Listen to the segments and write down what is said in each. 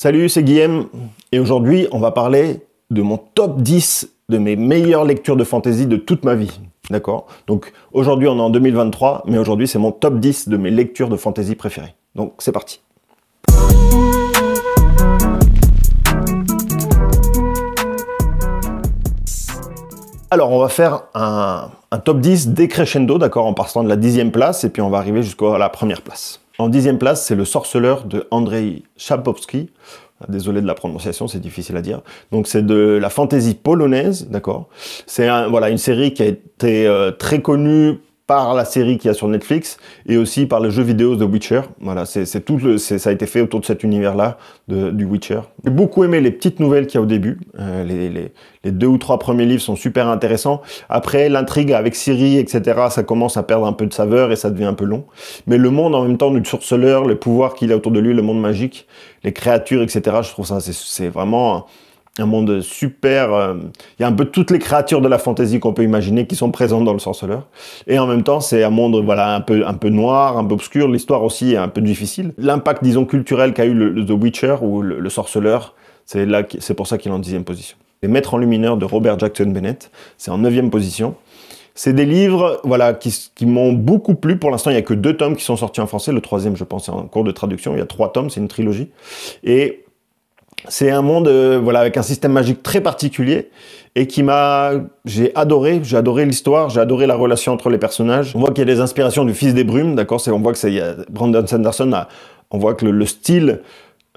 Salut, c'est Guillaume et aujourd'hui on va parler de mon top 10 de mes meilleures lectures de fantasy de toute ma vie. D'accord Donc aujourd'hui on est en 2023, mais aujourd'hui c'est mon top 10 de mes lectures de fantasy préférées. Donc c'est parti. Alors on va faire un, top 10 décrescendo, d'accord, en partant de la dixième place et puis on va arriver jusqu'à la première place. En dixième place, c'est le sorceleur de Andrei Chabowski. Désolé de la prononciation, c'est difficile à dire. Donc c'est de la fantaisie polonaise, d'accord. C'est un, voilà une série qui a été euh, très connue par la série qu'il y a sur Netflix et aussi par le jeu vidéo de Witcher. Voilà, c'est tout le, ça a été fait autour de cet univers-là du Witcher. J'ai beaucoup aimé les petites nouvelles qu'il y a au début. Euh, les, les, les, deux ou trois premiers livres sont super intéressants. Après, l'intrigue avec Siri, etc., ça commence à perdre un peu de saveur et ça devient un peu long. Mais le monde en même temps du sorceleur, le pouvoir qu'il a autour de lui, le monde magique, les créatures, etc., je trouve ça c'est vraiment un monde super. Euh, il y a un peu toutes les créatures de la fantasy qu'on peut imaginer qui sont présentes dans le sorceleur. Et en même temps, c'est un monde voilà un peu un peu noir, un peu obscur. L'histoire aussi est un peu difficile. L'impact disons culturel qu'a eu le, The Witcher ou le, sorceleur, c'est là c'est pour ça qu'il est en dixième position. Les Maîtres en lumineur de Robert Jackson Bennett, c'est en neuvième position. C'est des livres voilà, qui, qui m'ont beaucoup plu. Pour l'instant, il n'y a que deux tomes qui sont sortis en français. Le troisième, je pense, est en cours de traduction. Il y a trois tomes, c'est une trilogie. Et c'est un monde euh, voilà avec un système magique très particulier et qui m'a j'ai adoré j'ai adoré l'histoire j'ai adoré la relation entre les personnages on voit qu'il y a des inspirations du fils des brumes d'accord on voit que c'est Brandon Sanderson a, on voit que le, style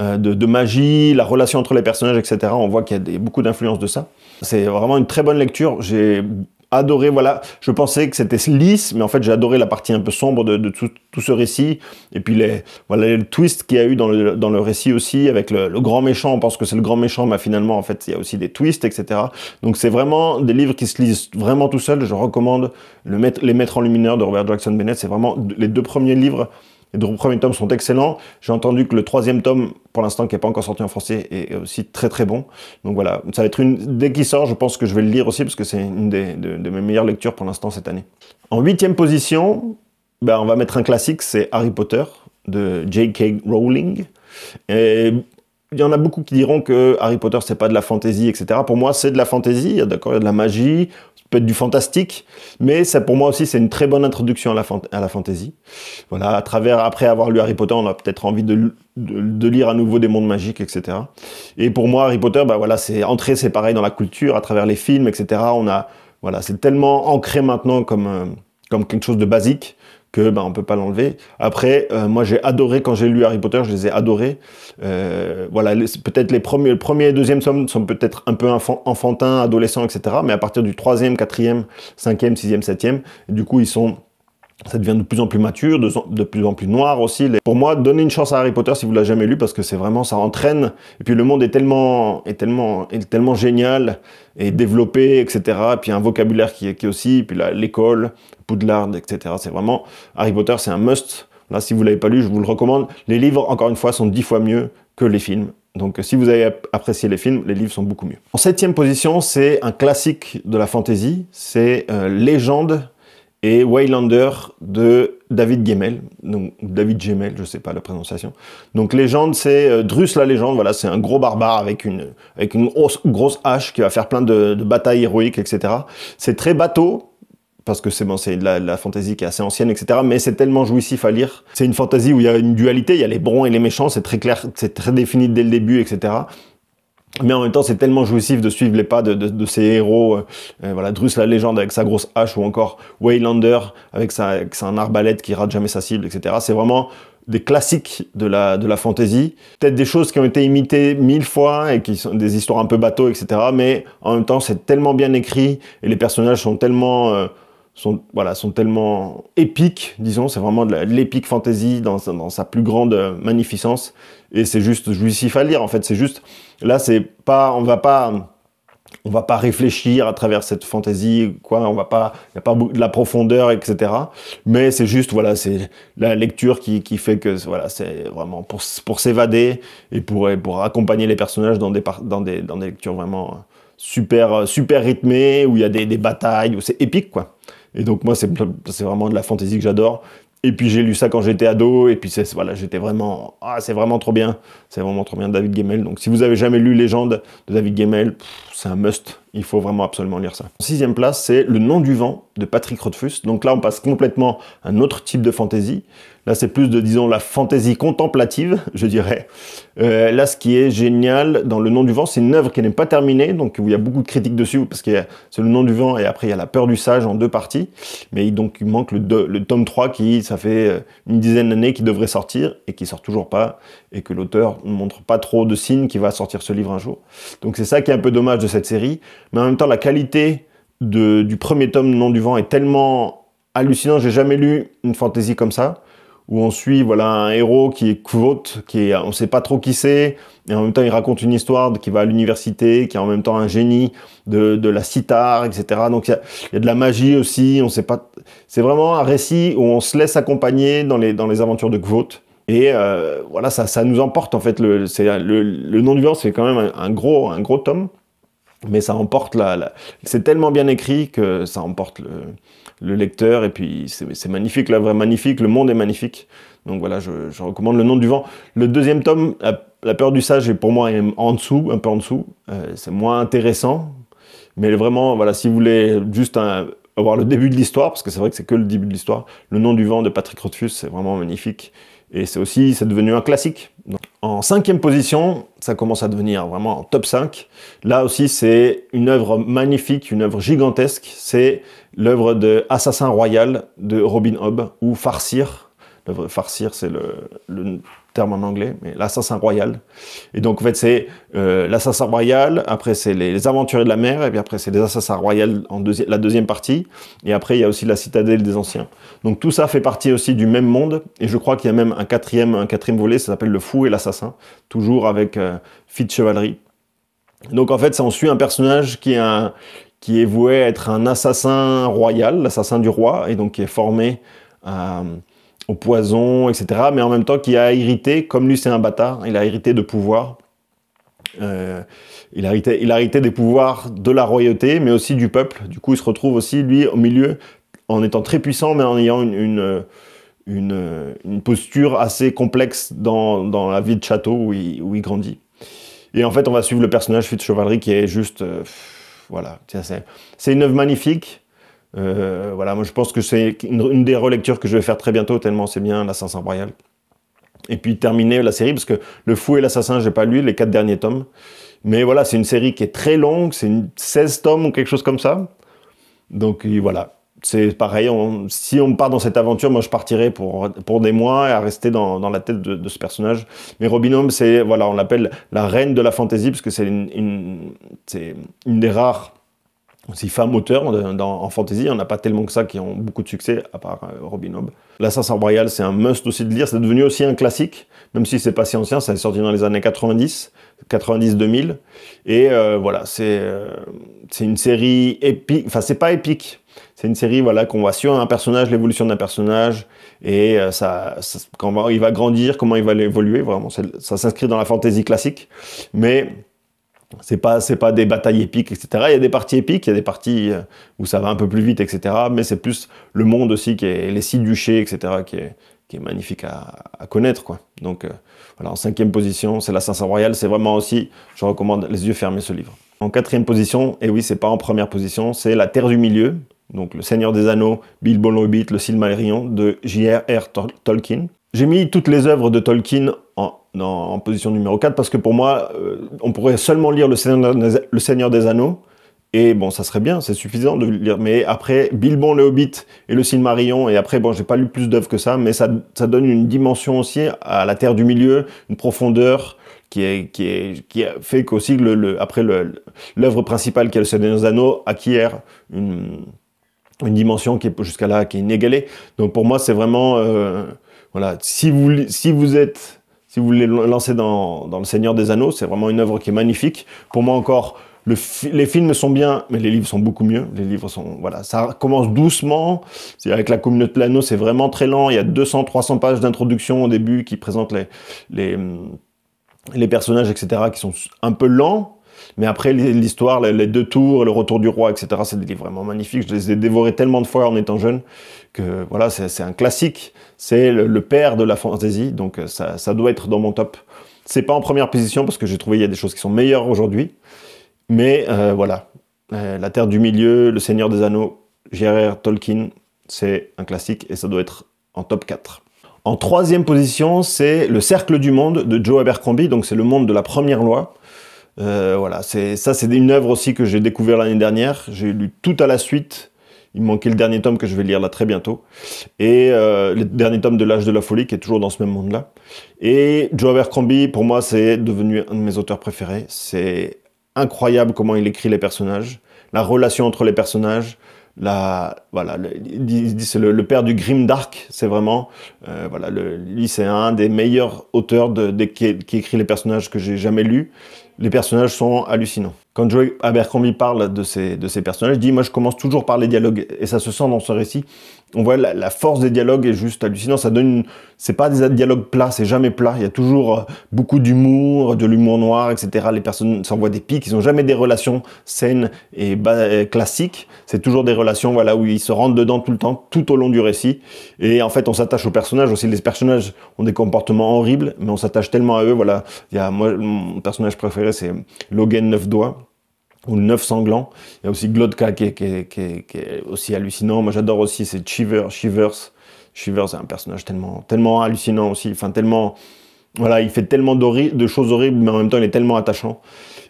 euh, de, magie la relation entre les personnages etc on voit qu'il y a beaucoup d'influence de ça c'est vraiment une très bonne lecture j'ai adoré, voilà, je pensais que c'était lisse, mais en fait j'ai adoré la partie un peu sombre de, tout, ce récit, et puis les, voilà, le twist qu'il y a eu dans le, dans le récit aussi, avec le, grand méchant, on pense que c'est le grand méchant, mais finalement en fait il y a aussi des twists, etc. Donc c'est vraiment des livres qui se lisent vraiment tout seuls, je recommande le mettre, Les Maîtres en Lumineur de Robert Jackson Bennett, c'est vraiment les deux premiers livres les deux premiers tomes sont excellents. J'ai entendu que le troisième tome, pour l'instant, qui n'est pas encore sorti en français, est aussi très très bon. Donc voilà, ça va être une... Dès qu'il sort, je pense que je vais le lire aussi, parce que c'est une des, de, mes meilleures lectures pour l'instant cette année. En huitième position, ben, on va mettre un classique, c'est Harry Potter, de J.K. Rowling. Et il y en a beaucoup qui diront que Harry Potter c'est pas de la fantaisie, etc. Pour moi c'est de la fantaisie, d'accord, il y a de la magie, peut être du fantastique, mais ça pour moi aussi c'est une très bonne introduction à la, à fantasy. Voilà, à travers après avoir lu Harry Potter, on a peut-être envie de, lire à nouveau des mondes magiques, etc. Et pour moi Harry Potter, bah voilà, c'est entrer, c'est pareil dans la culture, à travers les films, etc. On a voilà, c'est tellement ancré maintenant comme euh, comme quelque chose de basique que ben on peut pas l'enlever. Après, euh, moi j'ai adoré quand j'ai lu Harry Potter, je les ai adorés. Euh, voilà, peut-être les premiers, le premier et deuxième sont, sont peut-être un peu enfant, enfantins, adolescents, etc. Mais à partir du troisième, quatrième, cinquième, sixième, septième, du coup ils sont ça devient de plus en plus mature, de, plus en plus noir aussi. Pour moi, donnez une chance à Harry Potter si vous l'avez jamais lu parce que c'est vraiment ça entraîne. Et puis le monde est tellement est tellement est tellement génial et développé, etc. Et puis un vocabulaire qui est aussi. puis l'école, Poudlard, etc. C'est vraiment Harry Potter, c'est un must. Là, si vous l'avez pas lu, je vous le recommande. Les livres, encore une fois, sont dix fois mieux que les films. Donc si vous avez apprécié les films, les livres sont beaucoup mieux. En septième position, c'est un classique de la fantasy, c'est euh, Légende et Waylander de David Gemmel, donc David Gemmel, je sais pas la prononciation. Donc légende, c'est euh, Drus la légende, voilà, c'est un gros barbare avec une, avec une grosse, hache qui va faire plein de, de batailles héroïques, etc. C'est très bateau, parce que c'est bon, c'est la, la fantaisie qui est assez ancienne, etc. Mais c'est tellement jouissif à lire. C'est une fantasy où il y a une dualité, il y a les bons et les méchants, c'est très clair, c'est très défini dès le début, etc. Mais en même temps, c'est tellement jouissif de suivre les pas de, de, ces héros, euh, euh, voilà, Drus la légende avec sa grosse hache, ou encore Waylander avec sa, arbalète qui rate jamais sa cible, etc. C'est vraiment des classiques de la, de la fantasy. Peut-être des choses qui ont été imitées mille fois et qui sont des histoires un peu bateaux, etc. Mais en même temps, c'est tellement bien écrit et les personnages sont tellement... Euh, sont, voilà, sont tellement épiques, disons, c'est vraiment de l'épique fantasy dans, dans, sa plus grande euh, magnificence, et c'est juste jouissif à lire, en fait, c'est juste, là, c'est pas, on va pas, on va pas réfléchir à travers cette fantasy, quoi, on va pas, il n'y a pas de la profondeur, etc. Mais c'est juste, voilà, c'est la lecture qui, qui, fait que, voilà, c'est vraiment pour, pour s'évader et pour, pour accompagner les personnages dans des, dans des, dans des lectures vraiment euh, super, euh, super rythmées, où il y a des, des batailles, où c'est épique, quoi. Et donc moi, c'est vraiment de la fantaisie que j'adore. Et puis j'ai lu ça quand j'étais ado, et puis voilà, j'étais vraiment, ah c'est vraiment trop bien, c'est vraiment trop bien David Gemmel. Donc si vous avez jamais lu Légende de David Gemmel, c'est un must il faut vraiment absolument lire ça. sixième place, c'est Le nom du vent de Patrick Rothfuss. Donc là, on passe complètement à un autre type de fantaisie. Là, c'est plus de, disons, la fantaisie contemplative, je dirais. Euh, là, ce qui est génial dans Le nom du vent, c'est une œuvre qui n'est pas terminée, donc il y a beaucoup de critiques dessus, parce que c'est Le nom du vent et après, il y a La peur du sage en deux parties. Mais donc, il manque le, tome 3 qui, ça fait euh, une dizaine d'années, qui devrait sortir et qui sort toujours pas, et que l'auteur ne montre pas trop de signes qu'il va sortir ce livre un jour. Donc, c'est ça qui est un peu dommage de cette série mais en même temps, la qualité du premier tome, Nom du Vent, est tellement hallucinant. J'ai jamais lu une fantaisie comme ça, où on suit voilà un héros qui est quote, qui est, on sait pas trop qui c'est, et en même temps il raconte une histoire qui va à l'université, qui est en même temps un génie de, la sitar, etc. Donc il y, a de la magie aussi. On sait pas. C'est vraiment un récit où on se laisse accompagner dans les dans les aventures de quote. Et euh, voilà, ça, ça nous emporte en fait. Le, nom du vent, c'est quand même un, gros, un gros tome mais ça emporte la, c'est tellement bien écrit que ça emporte le, lecteur et puis c'est magnifique, la vraie magnifique, le monde est magnifique. Donc voilà, je, recommande Le Nom du Vent. Le deuxième tome, La peur du sage, est pour moi en dessous, un peu en dessous. Euh, c'est moins intéressant, mais vraiment, voilà, si vous voulez juste avoir le début de l'histoire, parce que c'est vrai que c'est que le début de l'histoire, Le Nom du Vent de Patrick Rothfuss, c'est vraiment magnifique. Et c'est aussi, c'est devenu un classique. En cinquième position, ça commence à devenir vraiment en top 5. Là aussi, c'est une œuvre magnifique, une œuvre gigantesque. C'est l'œuvre de Assassin Royal de Robin Hobb ou Farcir. L'œuvre Farcir, c'est le, terme en anglais, mais l'assassin royal. Et donc, en fait, c'est euh, l'assassin royal, après, c'est les, aventuriers de la mer, et puis après, c'est les assassins royales en la deuxième partie, et après, il y a aussi la citadelle des anciens. Donc, tout ça fait partie aussi du même monde, et je crois qu'il y a même un quatrième, un quatrième volet, ça s'appelle Le Fou et l'Assassin, toujours avec euh, Fit Chevalerie. Donc, en fait, ça en suit un personnage qui est un, qui est voué à être un assassin royal, l'assassin du roi, et donc qui est formé à au poison, etc. Mais en même temps, qui a hérité, comme lui c'est un bâtard, il a hérité de pouvoir. Euh, il, a hérité, il a des pouvoirs de la royauté, mais aussi du peuple. Du coup, il se retrouve aussi, lui, au milieu, en étant très puissant, mais en ayant une, une, posture assez complexe dans, la vie de château où il, grandit. Et en fait, on va suivre le personnage de Chevalerie qui est juste... Euh, voilà, voilà, c'est une œuvre magnifique, euh, voilà, moi je pense que c'est une, des relectures que je vais faire très bientôt, tellement c'est bien l'Assassin Royal. Et puis terminer la série, parce que Le Fou et l'Assassin, j'ai pas lu les quatre derniers tomes. Mais voilà, c'est une série qui est très longue, c'est 16 tomes ou quelque chose comme ça. Donc voilà, c'est pareil, si on part dans cette aventure, moi je partirai pour, pour des mois à rester dans, la tête de, ce personnage. Mais Robin Homme, c'est, voilà, on l'appelle la reine de la fantaisie, parce que c'est une, une des rares aussi femme auteur dans, en fantasy, on n'a pas tellement que ça qui ont beaucoup de succès, à part euh, Robin Hobb. L'Assassin Royal, c'est un must aussi de lire, c'est devenu aussi un classique, même si c'est pas si ancien, ça est sorti dans les années 90, 90-2000, et euh, voilà, c'est euh, une série épique, enfin c'est pas épique, c'est une série voilà, qu'on voit sur un personnage, l'évolution d'un personnage, et euh, ça, ça, quand il va grandir, comment il va évoluer, vraiment, ça s'inscrit dans la fantasy classique, mais c'est pas c'est pas des batailles épiques, etc. Il y a des parties épiques, il y a des parties euh, où ça va un peu plus vite, etc. Mais c'est plus le monde aussi qui est les six duchés, etc. qui est, magnifique à, connaître, quoi. Donc euh, voilà, en cinquième position, c'est la saint Royal. C'est vraiment aussi, je recommande les yeux fermés ce livre. En quatrième position, et oui, c'est pas en première position, c'est la Terre du Milieu, donc le Seigneur des Anneaux, Bilbo le Hobbit, le Silmarillion de J.R.R. Tolkien. J'ai mis toutes les œuvres de Tolkien en, position numéro 4 parce que pour moi, euh, on pourrait seulement lire le Seigneur, des Anneaux. Et bon, ça serait bien, c'est suffisant de lire. Mais après, Bilbon, le Hobbit et le Silmarillion, et après, bon, j'ai pas lu plus d'œuvres que ça, mais ça, donne une dimension aussi à la Terre du Milieu, une profondeur qui est, qui fait qu'aussi, le, après, l'œuvre principale qui est le Seigneur des Anneaux acquiert une, une dimension qui est jusqu'à là, qui est inégalée. Donc pour moi, c'est vraiment, euh, voilà, si vous, si vous êtes si vous voulez lancer dans, dans Le Seigneur des Anneaux, c'est vraiment une œuvre qui est magnifique. Pour moi encore, le les films sont bien, mais les livres sont beaucoup mieux. Les livres sont, voilà, ça commence doucement. Avec la communauté de l'anneau, c'est vraiment très lent. Il y a 200, 300 pages d'introduction au début qui présentent les, les, les personnages, etc., qui sont un peu lents. Mais après, l'histoire, les deux tours, le retour du roi, etc., c'est des livres vraiment magnifiques. Je les ai dévorés tellement de fois en étant jeune que voilà, c'est un classique. C'est le, père de la fantasy, donc euh, ça, doit être dans mon top. C'est pas en première position parce que j'ai trouvé il y a des choses qui sont meilleures aujourd'hui. Mais euh, voilà, euh, La Terre du Milieu, Le Seigneur des Anneaux, J.R.R. Tolkien, c'est un classique et ça doit être en top 4. En troisième position, c'est Le Cercle du Monde de Joe Abercrombie, donc c'est le monde de la première loi. Euh, voilà voilà, ça c'est une œuvre aussi que j'ai découvert l'année dernière. J'ai lu tout à la suite. Il manquait le dernier tome que je vais lire là très bientôt. Et euh, le dernier tome de L'âge de la folie qui est toujours dans ce même monde-là. Et Joe Abercrombie, pour moi, c'est devenu un de mes auteurs préférés. C'est incroyable comment il écrit les personnages, la relation entre les personnages. La, voilà, le, c'est le, père du Grim Dark, c'est vraiment euh, voilà, le un des meilleurs auteurs de, qui, qui écrit les personnages que j'ai jamais lus les personnages sont hallucinants. Quand Joe Abercrombie parle de ces, de ces personnages, il dit Moi, je commence toujours par les dialogues, et ça se sent dans ce récit on voit la, force des dialogues est juste hallucinante. Ça donne, c'est pas des dialogues plats, c'est jamais plat. Il y a toujours euh, beaucoup d'humour, de l'humour noir, etc. Les personnes s'envoient des pics, ils n'ont jamais des relations saines et classiques. C'est toujours des relations, voilà, où ils se rentrent dedans tout le temps, tout au long du récit. Et en fait, on s'attache aux personnages aussi. Les personnages ont des comportements horribles, mais on s'attache tellement à eux. Voilà, il mon personnage préféré, c'est Logan Neuf Doigts ou le neuf sanglant. Il y a aussi Glodka qui est, aussi hallucinant. Moi j'adore aussi, c'est Shiver, Shivers. Shivers est un personnage tellement, tellement hallucinant aussi, enfin tellement... Voilà, il fait tellement de choses horribles, mais en même temps il est tellement attachant.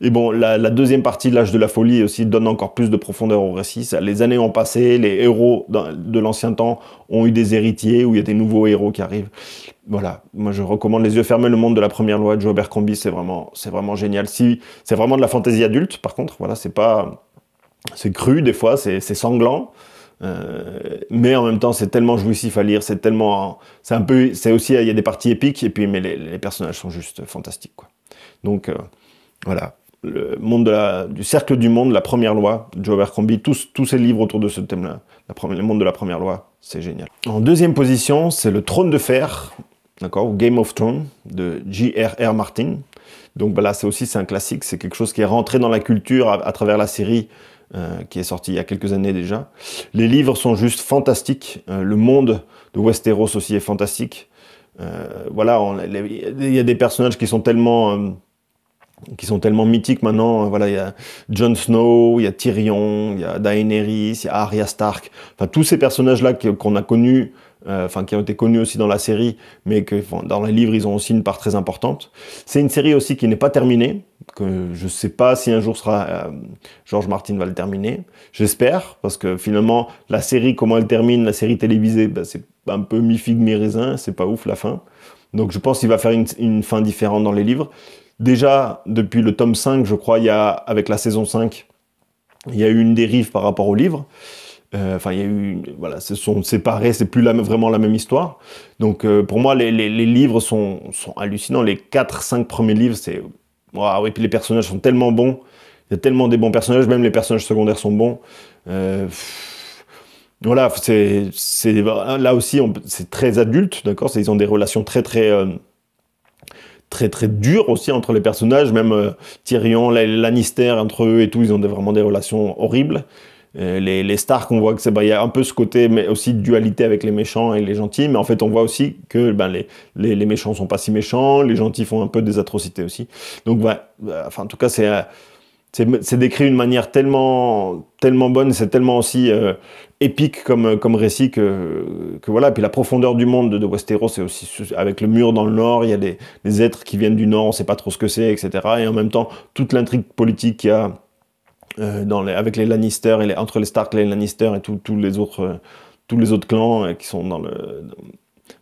Et bon, la, deuxième partie, l'âge de la folie, aussi donne encore plus de profondeur au récit. les années ont passé, les héros de l'ancien temps ont eu des héritiers, ou il y a des nouveaux héros qui arrivent. Voilà, moi je recommande Les yeux fermés, le monde de la première loi de Joe Abercrombie, c'est vraiment, c'est vraiment génial. Si, c'est vraiment de la fantaisie adulte, par contre, voilà, c'est pas, c'est cru des fois, c'est sanglant. Euh, mais en même temps, c'est tellement jouissif à lire, c'est tellement, c'est un peu, c'est aussi, il y a des parties épiques et puis, mais les, personnages sont juste fantastiques, quoi. Donc euh, voilà, le monde du cercle du monde, la première loi, Joe Abercrombie, tous, tous ces livres autour de ce thème-là, le monde de la première loi, c'est génial. En deuxième position, c'est le trône de fer, d'accord, Game of Thrones de J.R.R. Martin. Donc bah là, c'est aussi c'est un classique, c'est quelque chose qui est rentré dans la culture à, travers la série euh, qui est sortie il y a quelques années déjà. Les livres sont juste fantastiques. Euh, le monde de Westeros aussi est fantastique. Euh, voilà, il y a des personnages qui sont tellement qui sont tellement mythiques maintenant. Euh, voilà, il y a Jon Snow, il y a Tyrion, il y a Daenerys, il y a Arya Stark. Enfin, tous ces personnages-là qu'on a connus, euh, enfin qui ont été connus aussi dans la série, mais que dans les livres ils ont aussi une part très importante. C'est une série aussi qui n'est pas terminée. Que je ne sais pas si un jour sera euh, George Martin va le terminer. J'espère parce que finalement la série comment elle termine, la série télévisée, ben, c'est un peu mi figue mi raisin. C'est pas ouf la fin. Donc je pense qu'il va faire une, une fin différente dans les livres. Déjà, depuis le tome 5, je crois, il y avec la saison 5, il y a eu une dérive par rapport au livre. Euh, enfin, il y a eu, voilà, se sont séparés, c'est plus vraiment la même histoire. Donc, euh, pour moi, les, livres sont, hallucinants. Les 4-5 premiers livres, c'est. Waouh, et puis les personnages sont tellement bons. Il y a tellement des bons personnages, même les personnages secondaires sont bons. Euh, voilà, c'est. Là aussi, c'est très adulte, d'accord Ils ont des relations très, très très très dur aussi entre les personnages, même euh, Tyrion, Lannister entre eux et tout, ils ont vraiment des relations horribles. Euh, les, les, Stark, on voit que c'est, bah, y a un peu ce côté, mais aussi de dualité avec les méchants et les gentils, mais en fait on voit aussi que ben, les, les, les, méchants sont pas si méchants, les gentils font un peu des atrocités aussi. Donc ouais, euh, enfin en tout cas c'est c'est décrit d'une manière tellement, tellement bonne, c'est tellement aussi euh, épique comme, euh, comme récit que, que voilà. puis la profondeur du monde de, Westeros, c'est aussi avec le mur dans le nord, il y a des, des êtres qui viennent du nord, on ne sait pas trop ce que c'est, etc. Et en même temps, toute l'intrigue politique qu'il y a euh, dans les, avec les Lannister, et les, entre les Stark, les Lannister et tous les autres, tous les autres clans qui sont dans, le,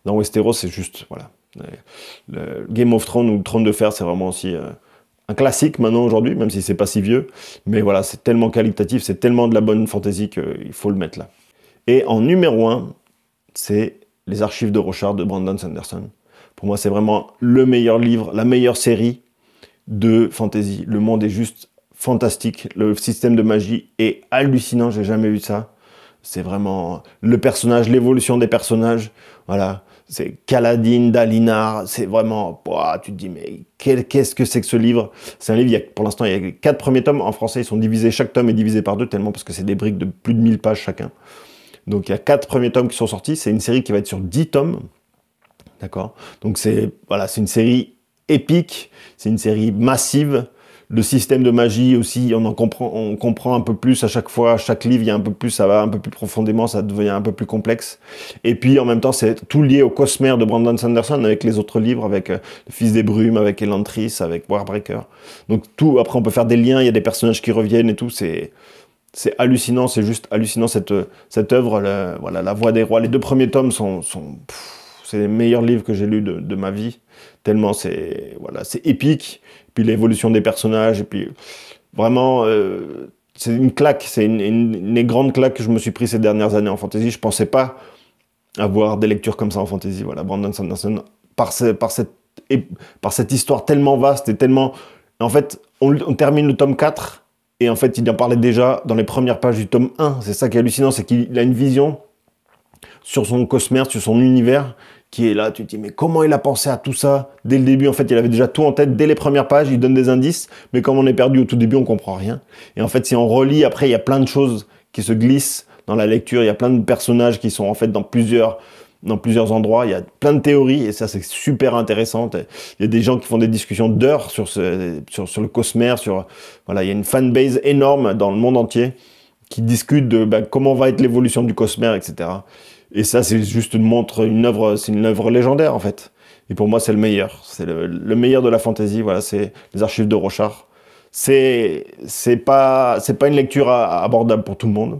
dans Westeros, c'est juste, voilà. Le, Game of Thrones ou le Trône de Fer, c'est vraiment aussi un classique maintenant aujourd'hui, même si c'est pas si vieux. Mais voilà, c'est tellement qualitatif, c'est tellement de la bonne fantaisie qu'il faut le mettre là. Et en numéro 1, c'est Les Archives de Rochard de Brandon Sanderson. Pour moi, c'est vraiment le meilleur livre, la meilleure série de fantasy. Le monde est juste fantastique. Le système de magie est hallucinant. J'ai jamais vu ça. C'est vraiment le personnage, l'évolution des personnages. Voilà c'est Kaladin, d'Alinar, c'est vraiment, tu te dis, mais qu'est-ce que c'est que ce livre C'est un livre, pour l'instant, il y a quatre premiers tomes, en français, ils sont divisés, chaque tome est divisé par deux, tellement parce que c'est des briques de plus de 1000 pages chacun. Donc il y a quatre premiers tomes qui sont sortis, c'est une série qui va être sur 10 tomes, d'accord Donc c'est voilà, c'est une série épique, c'est une série massive, le système de magie aussi, on en comprend, on comprend un peu plus à chaque fois, chaque livre, il y a un peu plus, ça va un peu plus profondément, ça devient un peu plus complexe. Et puis en même temps, c'est tout lié au cosmère de Brandon Sanderson avec les autres livres, avec euh, Le Fils des Brumes, avec Elantris, avec Warbreaker. Donc tout, après on peut faire des liens, il y a des personnages qui reviennent et tout, c'est c'est hallucinant, c'est juste hallucinant cette, cette œuvre, voilà, La Voix des Rois. Les deux premiers tomes sont, sont c'est les meilleurs livres que j'ai lus de, ma vie. Tellement c'est voilà, c'est épique. Puis l'évolution des personnages, et puis vraiment, euh, c'est une claque, c'est une, une, grandes grande claque que je me suis pris ces dernières années en fantasy. Je pensais pas avoir des lectures comme ça en fantasy. Voilà, Brandon Sanderson, par, par, cette, par cette histoire tellement vaste et tellement. En fait, on, on termine le tome 4 et en fait, il en parlait déjà dans les premières pages du tome 1. C'est ça qui est hallucinant, c'est qu'il a une vision sur son cosmère, sur son univers, qui est là, tu te dis mais comment il a pensé à tout ça dès le début En fait, il avait déjà tout en tête dès les premières pages, il donne des indices, mais comme on est perdu au tout début, on comprend rien. Et en fait, si on relit, après, il y a plein de choses qui se glissent dans la lecture, il y a plein de personnages qui sont en fait dans plusieurs dans plusieurs endroits, il y a plein de théories et ça c'est super intéressant. Il y a des gens qui font des discussions d'heures sur, ce, sur, le cosmère, sur voilà, il y a une fanbase énorme dans le monde entier qui discute de bah, comment va être l'évolution du cosmère, etc. Et ça, c'est juste une montre, une œuvre, c'est une œuvre légendaire en fait. Et pour moi, c'est le meilleur. C'est le, meilleur de la fantasy, Voilà, c'est les archives de Rochard. C'est c'est pas c'est pas une lecture abordable pour tout le monde.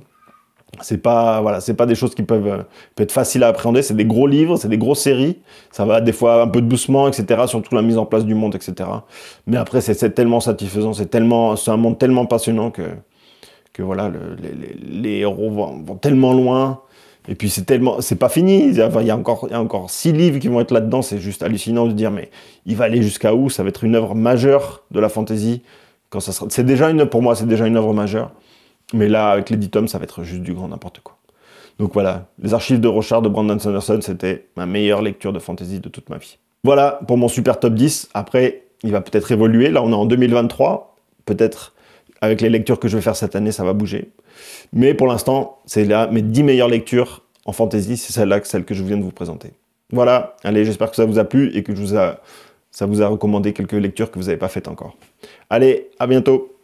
C'est pas voilà, c'est pas des choses qui peuvent, être faciles à appréhender. C'est des gros livres, c'est des grosses séries. Ça va des fois un peu de doucement, etc. Surtout la mise en place du monde, etc. Mais après, c'est tellement satisfaisant, c'est tellement c'est un monde tellement passionnant que que voilà, les, héros vont, vont tellement loin et puis c'est tellement, c'est pas fini. il y a encore, il y a encore six livres qui vont être là-dedans. C'est juste hallucinant de dire, mais il va aller jusqu'à où Ça va être une œuvre majeure de la fantasy. Quand ça sera, c'est déjà une, pour moi, c'est déjà une œuvre majeure. Mais là, avec les 10 tomes, ça va être juste du grand n'importe quoi. Donc voilà, les archives de Rochard de Brandon Sanderson, c'était ma meilleure lecture de fantasy de toute ma vie. Voilà pour mon super top 10. Après, il va peut-être évoluer. Là, on est en 2023. Peut-être avec les lectures que je vais faire cette année, ça va bouger. Mais pour l'instant, c'est là mes 10 meilleures lectures en fantasy, c'est celle-là, que je viens de vous présenter. Voilà, allez, j'espère que ça vous a plu et que je vous a, ça vous a recommandé quelques lectures que vous n'avez pas faites encore. Allez, à bientôt